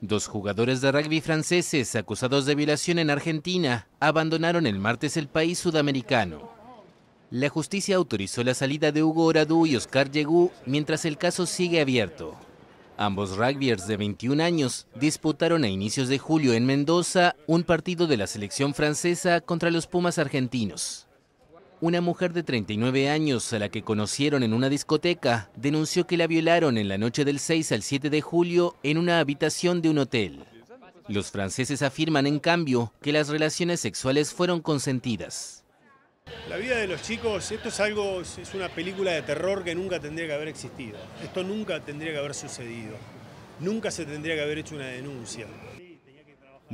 Dos jugadores de rugby franceses acusados de violación en Argentina abandonaron el martes el país sudamericano. La justicia autorizó la salida de Hugo Oradú y Oscar Yegú mientras el caso sigue abierto. Ambos rugbyers de 21 años disputaron a inicios de julio en Mendoza un partido de la selección francesa contra los Pumas argentinos. Una mujer de 39 años, a la que conocieron en una discoteca, denunció que la violaron en la noche del 6 al 7 de julio en una habitación de un hotel. Los franceses afirman, en cambio, que las relaciones sexuales fueron consentidas. La vida de los chicos, esto es algo, es una película de terror que nunca tendría que haber existido. Esto nunca tendría que haber sucedido. Nunca se tendría que haber hecho una denuncia.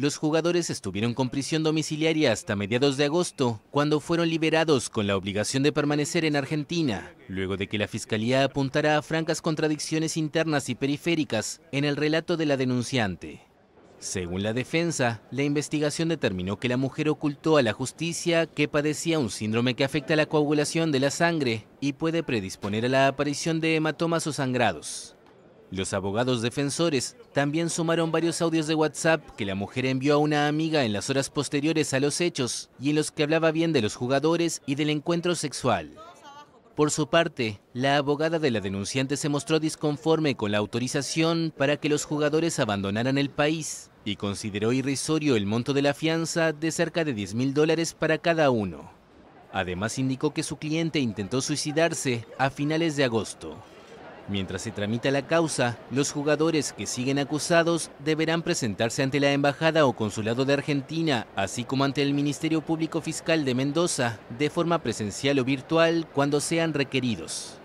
Los jugadores estuvieron con prisión domiciliaria hasta mediados de agosto, cuando fueron liberados con la obligación de permanecer en Argentina, luego de que la Fiscalía apuntara a francas contradicciones internas y periféricas en el relato de la denunciante. Según la defensa, la investigación determinó que la mujer ocultó a la justicia que padecía un síndrome que afecta la coagulación de la sangre y puede predisponer a la aparición de hematomas o sangrados. Los abogados defensores también sumaron varios audios de WhatsApp que la mujer envió a una amiga en las horas posteriores a los hechos y en los que hablaba bien de los jugadores y del encuentro sexual. Por su parte, la abogada de la denunciante se mostró disconforme con la autorización para que los jugadores abandonaran el país y consideró irrisorio el monto de la fianza de cerca de 10 mil dólares para cada uno. Además indicó que su cliente intentó suicidarse a finales de agosto. Mientras se tramita la causa, los jugadores que siguen acusados deberán presentarse ante la Embajada o Consulado de Argentina, así como ante el Ministerio Público Fiscal de Mendoza, de forma presencial o virtual cuando sean requeridos.